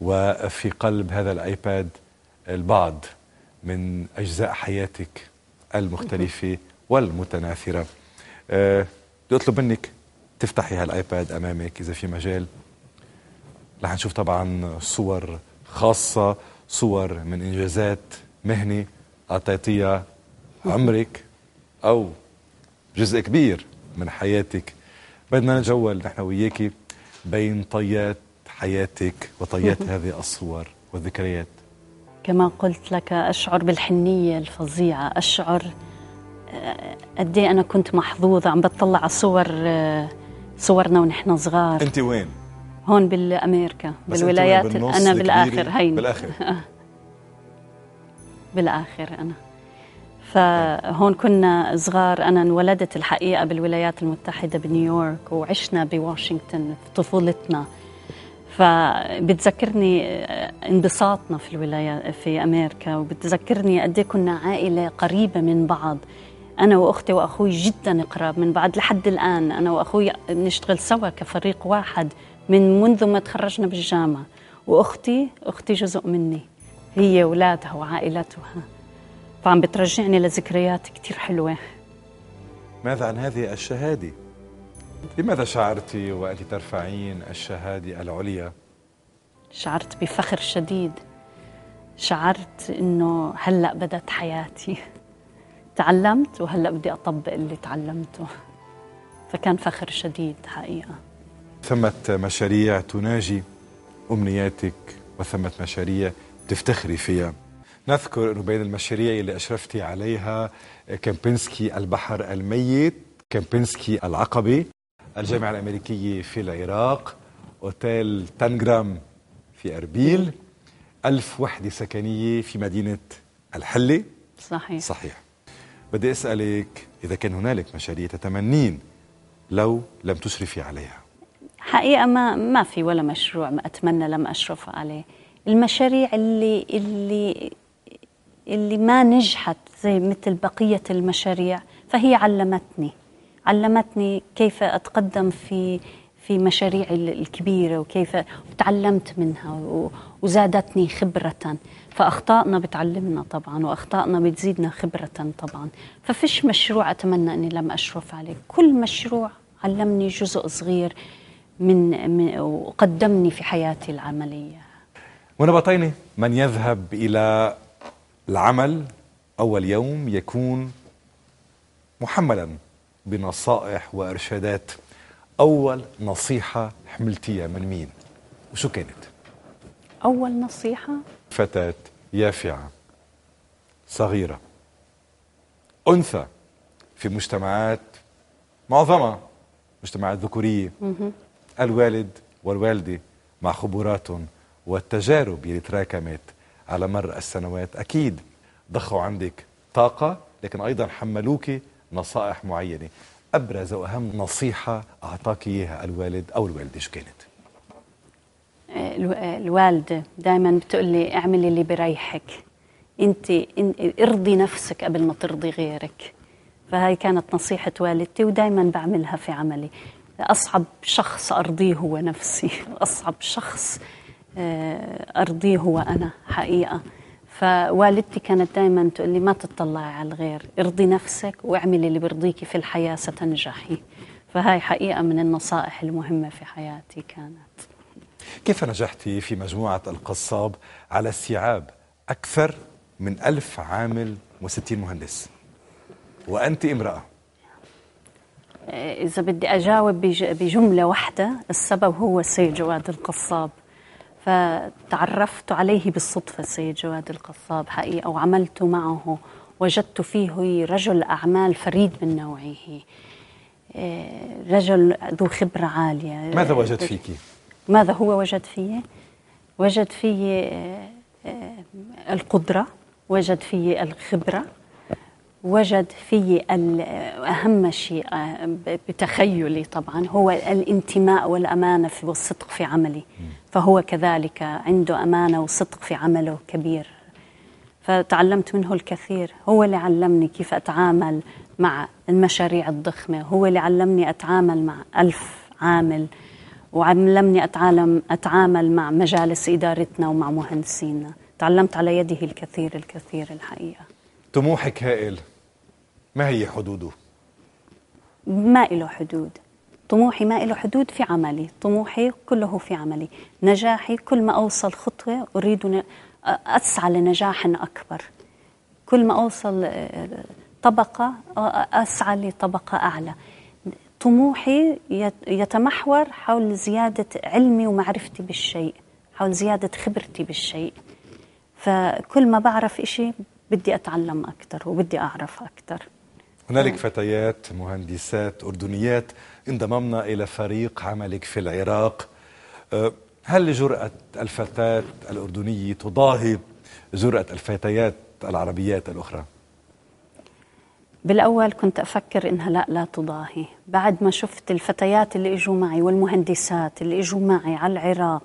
وفي قلب هذا الآيباد البعض من أجزاء حياتك *laughs* المختلفة والمتناثرة آه، بدي أطلب منك تفتحي هالآيباد أمامك إذا في مجال رح نشوف طبعا صور خاصة صور من إنجازات مهنة أعطيتيها عمرك أو جزء كبير من حياتك بدنا نجول نحن وياكي بين طيات حياتك وطيات *laughs* هذه الصور والذكريات كما قلت لك أشعر بالحنية الفظيعة أشعر قد ايه انا كنت محظوظه عم بتطلع على صور صورنا ونحن صغار انت وين هون بالامريكا بالولايات انا بالاخر هين بالاخر *laughs* بالاخر انا فهون كنا صغار انا انولدت الحقيقه بالولايات المتحده بنيويورك وعشنا بواشنطن في طفولتنا فبتذكرني آه، انبساطنا في الولايات في امريكا وبتذكرني قد إيه كنا عائله قريبه من بعض أنا وأختي وأخوي جدا قراب من بعد لحد الآن أنا وأخوي بنشتغل سوا كفريق واحد من منذ ما تخرجنا بالجامعة وأختي أختي جزء مني هي أولادها وعائلتها فعم بترجعني لذكريات كثير حلوة ماذا عن هذه الشهادة؟ لماذا شعرت وأنت ترفعين الشهادة العليا؟ شعرت بفخر شديد شعرت إنه هلأ بدت حياتي تعلمت وهلا بدي اطبق اللي تعلمته فكان فخر شديد حقيقه ثمة مشاريع تناجي امنياتك وثمة مشاريع تفتخري فيها نذكر انه بين المشاريع اللي اشرفتي عليها كامبينسكي البحر الميت كامبينسكي العقبه الجامعه الامريكيه في العراق اوتيل تانجرام في اربيل ألف وحده سكنيه في مدينه الحله صحيح صحيح بدي أسألك إذا كان هنالك مشاريع تتمنين لو لم تشرفي عليها حقيقة ما ما في ولا مشروع ما أتمنى لم أشرف عليه المشاريع اللي اللي اللي ما نجحت زي مثل بقية المشاريع فهي علمتني علمتني كيف أتقدم في في مشاريعي الكبيرة وكيف تعلمت منها وزادتني خبرة فأخطائنا بتعلمنا طبعا وأخطائنا بتزيدنا خبرة طبعا ففيش مشروع أتمنى أني لم أشرف عليه كل مشروع علمني جزء صغير من, من وقدمني في حياتي العملية منى بطيني من يذهب إلى العمل أول يوم يكون محملا بنصائح وإرشادات أول نصيحة حملتيها من مين وشو كانت أول نصيحة فتاة يافعة صغيرة أنثى في مجتمعات معظمها مجتمعات ذكورية الوالد والوالدة مع خبراتهم والتجارب اللي تراكمت على مر السنوات أكيد ضخوا عندك طاقة لكن أيضا حملوك نصائح معينة أبرز وأهم نصيحة أعطاك إياها الوالد أو الوالدة شو كانت؟ الوالدة دائما بتقول لي اعملي اللي بريحك انت ارضي نفسك قبل ما ترضي غيرك فهي كانت نصيحة والدتي ودائما بعملها في عملي أصعب شخص أرضيه هو نفسي *laughs* أصعب شخص آه، أرضيه هو أنا حقيقة فوالدتي كانت دائما تقول لي ما تطلعي على الغير ارضي نفسك واعملي اللي بيرضيكي في الحياة ستنجحي فهاي حقيقة من النصائح المهمة في حياتي كانت كيف نجحتي في مجموعة القصاب على استيعاب أكثر من ألف عامل و60 مهندس وأنت امرأة إذا بدي أجاوب بجملة واحدة السبب هو سيد جواد القصاب فتعرفت عليه بالصدفة السيد جواد القصاب حقيقة وعملت معه وجدت فيه رجل أعمال فريد من نوعه آه، رجل ذو خبرة عالية ماذا وجد فيك؟ ماذا هو وجد فيه؟ وجد فيه آه، آه، القدرة وجد فيه الخبرة وجد في أهم شيء آه، بتخيلي طبعا هو الانتماء والأمانة والصدق في عملي فهو كذلك عنده أمانة وصدق في عمله كبير فتعلمت منه الكثير هو اللي علمني كيف أتعامل مع المشاريع الضخمة هو اللي علمني أتعامل مع ألف عامل وعلمني أتعلم أتعامل مع مجالس إدارتنا ومع مهندسينا تعلمت على يده الكثير الكثير الحقيقة طموحك هائل ما هي حدوده؟ ما له حدود طموحي ما له حدود في عملي طموحي كله في عملي نجاحي كل ما أوصل خطوة أريد أسعى لنجاح أكبر كل ما أوصل آه، طبقة آه، أسعى لطبقة أعلى طموحي يتمحور حول زيادة علمي ومعرفتي بالشيء حول زيادة خبرتي بالشيء فكل ما بعرف إشي بدي أتعلم أكثر وبدي أعرف أكثر هنالك فتيات مهندسات أردنيات انضممنا إلى فريق عملك في العراق أه، هل جرأة الفتاة الأردنية تضاهي جرأة الفتيات العربيات الأخرى؟ بالأول كنت أفكر إنها لا لا تضاهي بعد ما شفت الفتيات اللي إجوا معي والمهندسات اللي إجوا معي على العراق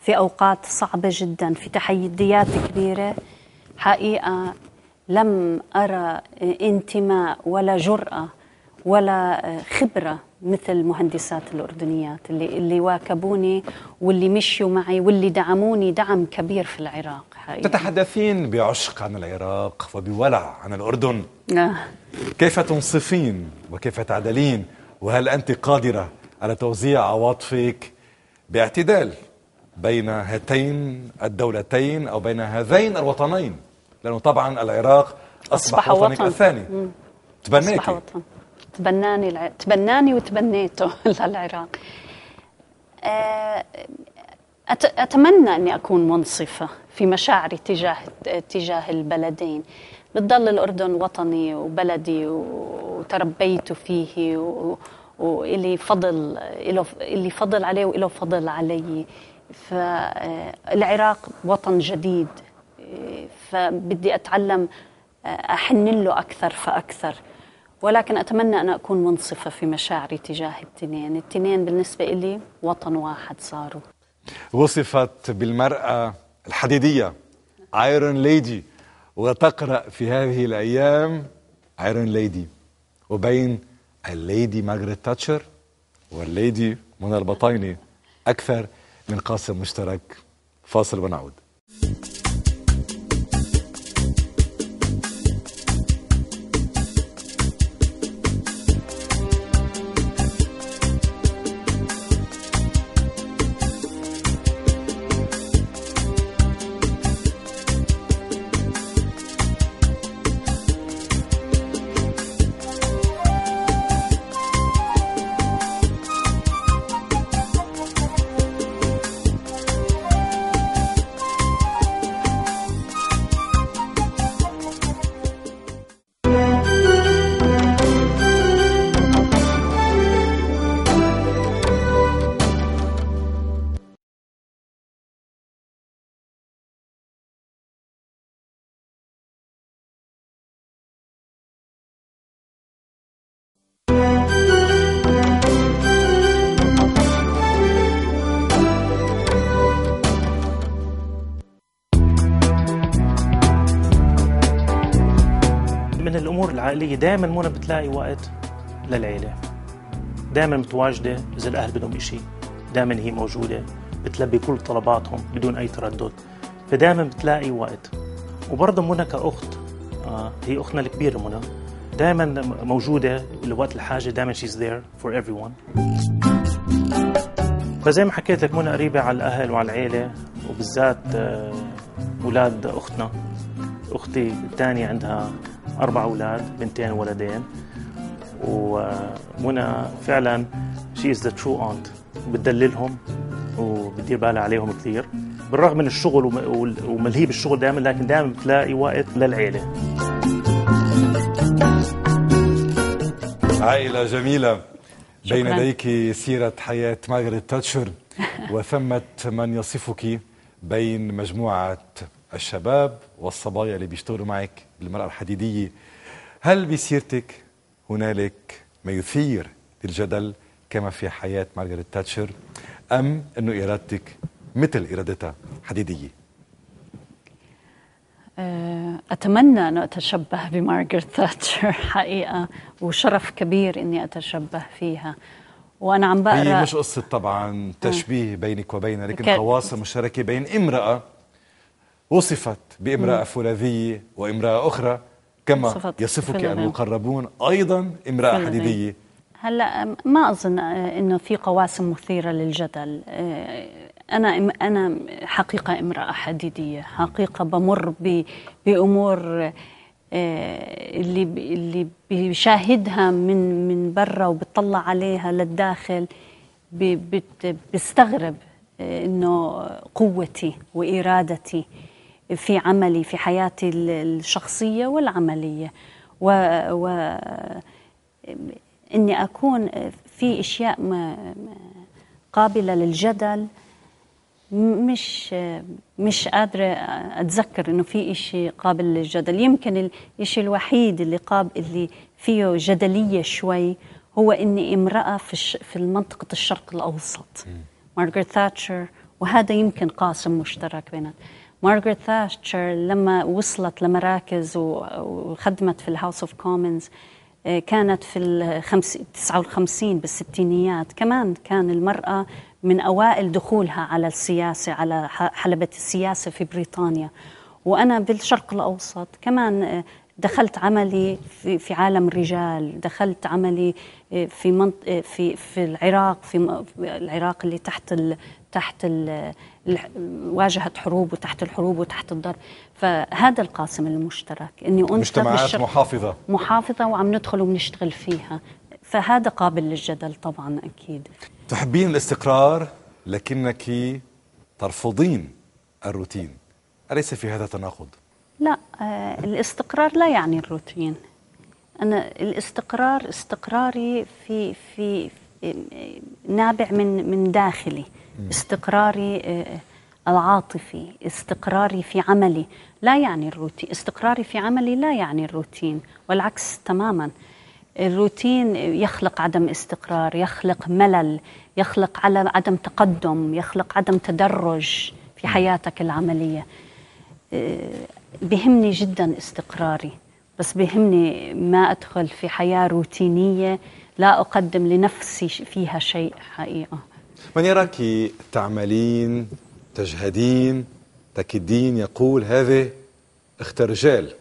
في أوقات صعبة جدا في تحديات كبيرة حقيقة لم أرى انتماء ولا جرأة ولا خبرة مثل المهندسات الأردنيات اللي, اللي واكبوني واللي مشوا معي واللي دعموني دعم كبير في العراق حقيقة. تتحدثين بعشق عن العراق وبولع عن الأردن آه. كيف تنصفين وكيف تعدلين وهل أنت قادرة على توزيع عواطفك باعتدال بين هاتين الدولتين أو بين هذين الوطنين لانه طبعا العراق اصبح, أصبح وطنك وطن. الثاني مم. تبنيتي أصبح وطن. تبناني الع... تبناني وتبنيته *laughs* للعراق آه، أت... اتمنى اني اكون منصفه في مشاعري تجاه تجاه البلدين بتضل الاردن وطني وبلدي وتربيت فيه و... وإلي فضل إله اللي فضل عليه وإله فضل علي فالعراق آه، وطن جديد فبدي أتعلم آه، أحن له أكثر فأكثر ولكن أتمنى أن أكون منصفة في مشاعري تجاه التنين التنين بالنسبة لي وطن واحد صاروا وصفت بالمرأة الحديدية ايرون ليدي وتقرأ في هذه الأيام ايرون ليدي وبين الليدي ماجريت تاتشر والليدي منى البطايني أكثر من قاسم مشترك فاصل ونعود دائما منى بتلاقي وقت للعيله دائما متواجده اذا الاهل بدهم شيء دائما هي موجوده بتلبي كل طلباتهم بدون اي تردد فدائما بتلاقي وقت وبرضه منى كاخت آه، هي اختنا الكبيره منى دائما موجوده لوقت الحاجه دائما شيز ذير فور ايفري ون فزي ما حكيت لك منى قريبه على الاهل وعلى العيله وبالذات آه، اولاد اختنا اختي الثانيه عندها أربع أولاد بنتين ولدين ومنى فعلا شي از ذا ترو أونت بتدللهم وبدير بالها عليهم كثير بالرغم من الشغل وملهيب الشغل دائما لكن دائما بتلاقي وقت للعيلة عائلة جميلة بين يديك سيرة حياة مارغريت تاتشر *laughs* وثمة من يصفك بين مجموعة الشباب والصبايا اللي بيشتغلوا معك المرأة الحديدية هل بسيرتك هنالك ما يثير الجدل كما في حياة مارغريت تاتشر أم أنه إرادتك مثل إرادتها حديدية أه، أتمنى أن أتشبه بمارغريت تاتشر *laughs* حقيقة وشرف كبير أني أتشبه فيها وأنا عم بقرأ هي مش قصة طبعا آه. تشبيه بينك وبينها لكن ك... خواص مشتركة بين امرأة وصفت بامرأة فولاذية وامرأة أخرى كما يصفك المقربون أيضا امرأة حديدية هلا ما اظن آه، انه في قواسم مثيره للجدل آه، انا انا حقيقه امراه حديديه حقيقه بمر بامور آه، اللي اللي بشاهدها من من برا وبطلع عليها للداخل بستغرب انه قوتي وارادتي في عملي في حياتي الشخصية والعملية و, و إني أكون في أشياء قابلة للجدل مش مش قادرة أتذكر إنه في إشي قابل للجدل يمكن الإشي الوحيد اللي قاب اللي فيه جدلية شوي هو إني امرأة في الش في منطقة الشرق الأوسط مارغريت ثاتشر وهذا يمكن قاسم مشترك بيننا مارغريت تاتشر لما وصلت لمراكز وخدمت في الهاوس اوف كومنز كانت في ال 59 بالستينيات كمان كان المرأة من أوائل دخولها على السياسة على حلبة السياسة في بريطانيا وأنا بالشرق الأوسط كمان آه، دخلت عملي في, في عالم رجال دخلت عملي آه، في منط... آه، في في العراق في العراق اللي تحت ال... تحت ال... واجهت حروب وتحت الحروب وتحت الضرب فهذا القاسم المشترك اني انثى مجتمعات محافظه محافظه وعم ندخل وبنشتغل فيها فهذا قابل للجدل طبعا اكيد تحبين الاستقرار لكنك ترفضين الروتين اليس في هذا تناقض لا آه، الاستقرار لا يعني الروتين انا الاستقرار استقراري في في آه، نابع من من داخلي استقراري آه، العاطفي استقراري في عملي لا يعني الروتين استقراري في عملي لا يعني الروتين والعكس تماما الروتين يخلق عدم استقرار يخلق ملل يخلق على عدم تقدم يخلق عدم تدرج في حياتك العملية آه، بهمني جدا استقراري بس بهمني ما أدخل في حياة روتينية لا أقدم لنفسي فيها شيء حقيقة من يراك تعملين تجهدين تكدين يقول هذا رجال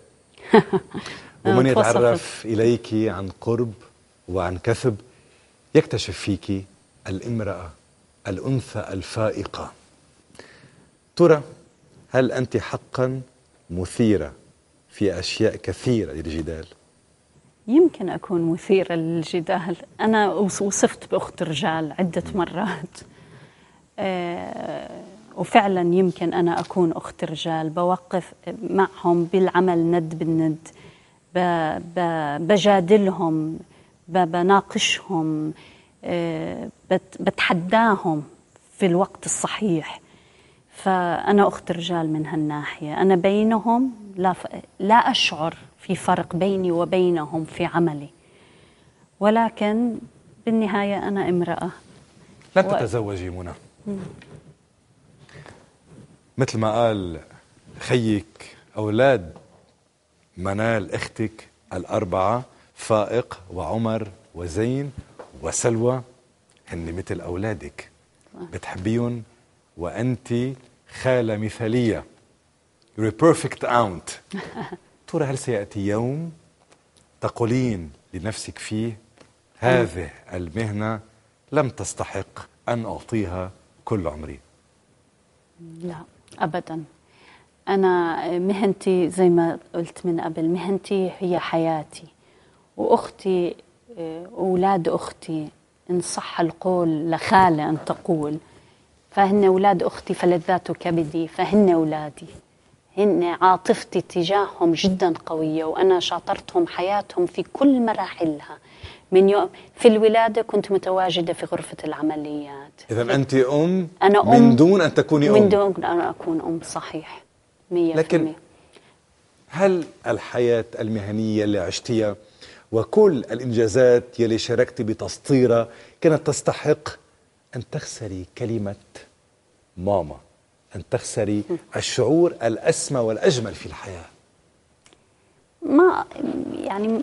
*laughs* ومن يتعرف إليك عن قرب وعن كثب يكتشف فيك الامرأة الأنثى الفائقة ترى هل أنت حقا مثيرة في أشياء كثيرة للجدال؟ يمكن أكون مثيرة للجدال أنا وصفت بأخت رجال عدة مرات آه، وفعلا يمكن أنا أكون أخت رجال بوقف معهم بالعمل ند بالند بجادلهم بناقشهم آه، بتحداهم في الوقت الصحيح فأنا أخت رجال من هالناحية أنا بينهم لا, لا أشعر في فرق بيني وبينهم في عملي ولكن بالنهاية أنا امرأة لن و... تتزوجي منى مثل ما قال خيك أولاد منال أختك الأربعة فائق وعمر وزين وسلوى هن مثل أولادك بتحبيهم وأنت خالة مثالية You're a perfect aunt *laughs* ترى هل سيأتي يوم تقولين لنفسك فيه هذه المهنة لم تستحق أن أعطيها كل عمري لا أبدا أنا مهنتي زي ما قلت من قبل مهنتي هي حياتي وأختي آه، أولاد أختي إن صح القول لخالة أن تقول فهن أولاد أختي فلذات كبدي فهن أولادي هن عاطفتي تجاههم جدا قوية وأنا شاطرتهم حياتهم في كل مراحلها من يوم في الولادة كنت متواجدة في غرفة العمليات إذا أنت أم أنا أم من دون أن تكوني أم من دون أن أكون أم صحيح مية لكن في هل الحياة المهنية اللي عشتيها وكل الإنجازات يلي شاركتي بتسطيرها كانت تستحق أن تخسري كلمة ماما أن تخسري الشعور الأسمى والأجمل في الحياة ما يعني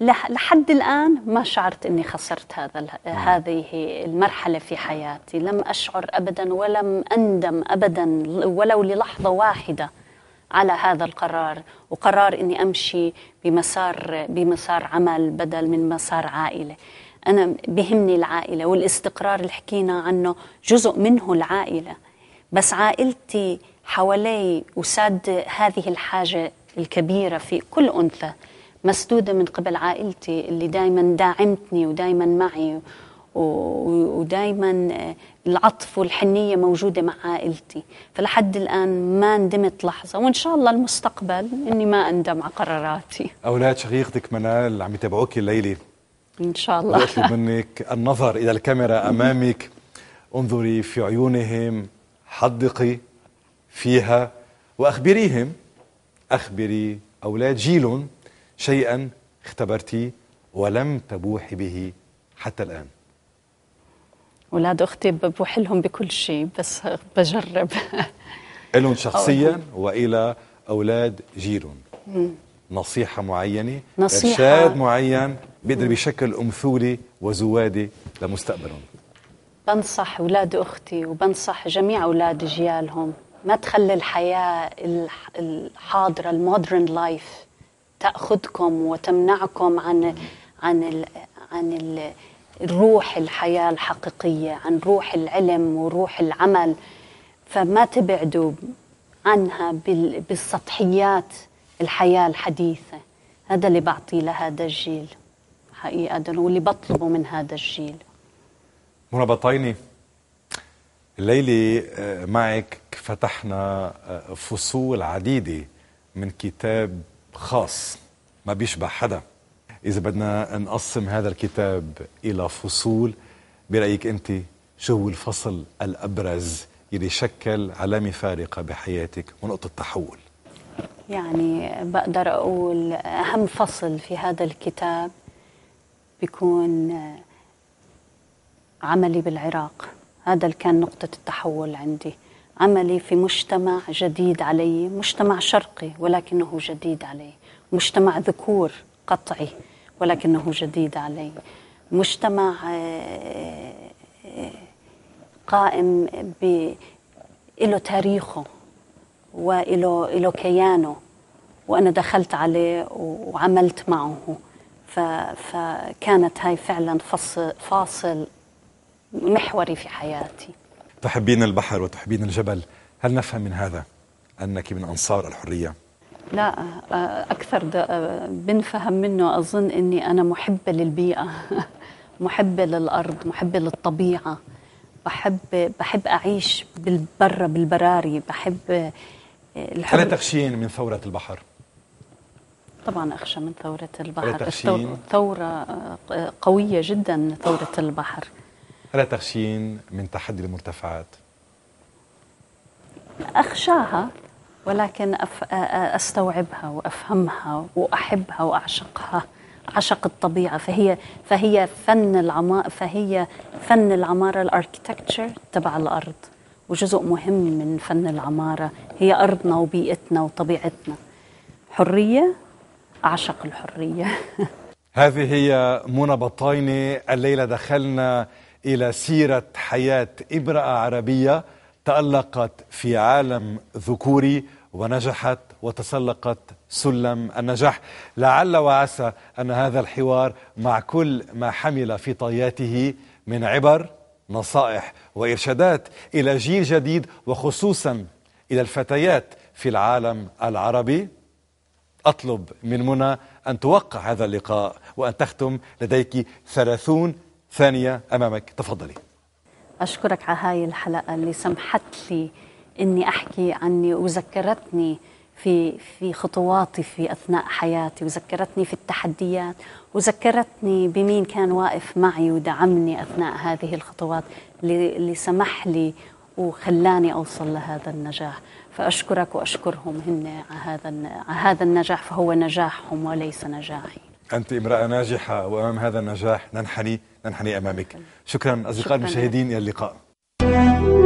لحد الآن ما شعرت أني خسرت هذا نعم. هذه المرحلة في حياتي لم أشعر أبدا ولم أندم أبدا ولو للحظة واحدة على هذا القرار وقرار أني أمشي بمسار, بمسار عمل بدل من مسار عائلة أنا بهمني العائلة والاستقرار اللي حكينا عنه جزء منه العائلة بس عائلتي حوالي وساد هذه الحاجة الكبيرة في كل أنثى مسدودة من قبل عائلتي اللي دائما داعمتني ودائما معي ودائما العطف والحنية موجودة مع عائلتي فلحد الآن ما ندمت لحظة وإن شاء الله المستقبل أني ما أندم على قراراتي أولاد شقيقتك منال عم يتابعوك الليلة إن شاء الله أطلب منك النظر إلى الكاميرا أمامك انظري في عيونهم حدقي فيها وأخبريهم أخبري أولاد جيل شيئا اختبرتي ولم تبوحي به حتى الآن أولاد أختي ببوح لهم بكل شيء بس بجرب *laughs* لهم شخصيا وإلى أولاد جيل نصيحة معينة نصيحة إرشاد معين بيقدر بشكل أمثولي وزوادي لمستقبلهم بنصح أولاد أختي وبنصح جميع أولاد جيالهم ما تخلي الحياة الحاضرة المودرن لايف تأخذكم وتمنعكم عن عن الـ عن الـ روح الحياة الحقيقية عن روح العلم وروح العمل فما تبعدوا عنها بالسطحيات الحياة الحديثة هذا اللي بعطيه لهذا الجيل حقيقة واللي بطلبه من هذا الجيل منى بطيني الليلة آه، معك فتحنا آه، فصول عديدة من كتاب خاص ما بيشبه حدا إذا بدنا نقسم هذا الكتاب إلى فصول برأيك أنت شو هو الفصل الأبرز اللي شكل علامة فارقة بحياتك ونقطة تحول يعني بقدر أقول أهم فصل في هذا الكتاب بيكون آه، عملي بالعراق هذا اللي كان نقطة التحول عندي عملي في مجتمع جديد علي مجتمع شرقي ولكنه جديد علي مجتمع ذكور قطعي ولكنه جديد علي مجتمع آه، آه، قائم ب له تاريخه وله له كيانه وانا دخلت عليه وعملت معه فكانت هاي فعلا فاصل محوري في حياتي تحبين البحر وتحبين الجبل هل نفهم من هذا أنك من أنصار الحرية؟ لا أكثر بنفهم منه أظن أني أنا محبة للبيئة *laughs* محبة للأرض محبة للطبيعة بحب بحب أعيش بالبرة بالبراري بحب الحر... هل تخشين من ثورة البحر؟ طبعا أخشى من ثورة البحر ثورة قوية جدا ثورة البحر ألا تخشين من تحدي المرتفعات؟ أخشاها ولكن أف... أستوعبها وأفهمها وأحبها وأعشقها عشق الطبيعة فهي فهي فن العما فهي فن العمارة الاركتكتشر تبع الأرض وجزء مهم من فن العمارة هي أرضنا وبيئتنا وطبيعتنا حرية أعشق الحرية *laughs* هذه هي منى بطاينة الليلة دخلنا إلى سيرة حياة امرأة عربية تألقت في عالم ذكوري ونجحت وتسلقت سلم النجاح لعل وعسى أن هذا الحوار مع كل ما حمل في طياته من عبر نصائح وإرشادات إلى جيل جديد وخصوصا إلى الفتيات في العالم العربي أطلب من منى أن توقع هذا اللقاء وأن تختم لديك ثلاثون ثانية أمامك تفضلي أشكرك على هاي الحلقة اللي سمحت لي إني أحكي عني وذكرتني في في خطواتي في اثناء حياتي وذكرتني في التحديات وذكرتني بمين كان واقف معي ودعمني اثناء هذه الخطوات اللي, اللي سمح لي وخلاني اوصل لهذا النجاح فاشكرك واشكرهم هن على هذا على هذا النجاح فهو نجاحهم وليس نجاحي أنت امرأة ناجحة وأمام هذا النجاح ننحني ننحني أمامك شكرا أصدقائي المشاهدين إلى اللقاء